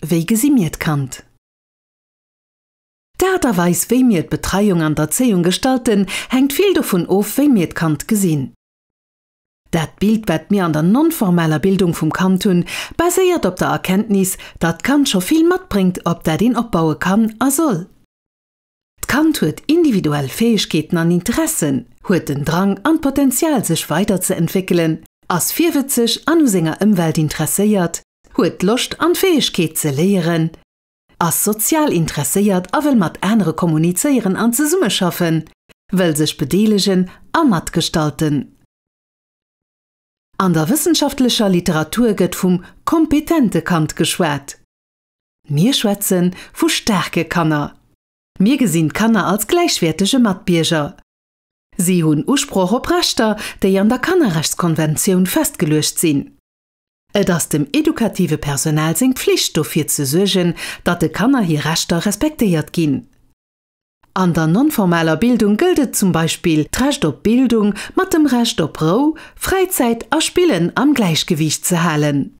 wege sie miet kannt. Der der weiß, wie wem die Betreuung an der Erziehung gestalten, hängt viel davon auf, wie miet Kant gesinn. Das Bild wett mir an der nonformellen Bildung vum Kantun basiert auf der Erkenntnis, dass Kant schon viel mitbringt, ob der den abbauen kann a soll. Kant hat individuelle Fähigkeiten und Interessen, hat den Drang und Potenzial sich weiterzuentwickeln, ass virwitzig an Singer Umwelt interessiert huet Lust an Fähigkeit zu lehren. Als sozial interessiert a will mat enre kommuniceieren an ze Summe schaffen, well sech bedeelegen mat gestalten. An der wissenschaftlicher Literatur geht vom kompetenten Kant geschwätzt. Wir schwätzen von stärke Kanner. Wir sehen Kanner als gleichwertige Matbierger. Sie haben Ursprung auf Rechte, die an der Kannerrechtskonvention festgelöscht sind dats dem edukative Personal seg Pflichtstoffir ze sechen, dat de Kanner hi rechtter respektiert ginn. An der nonformaler Bildung gildet zum Beispiel Tracht op Bildung, mat dem Recht op Rau, Freizeit erspillen am Gleichgewicht ze halen.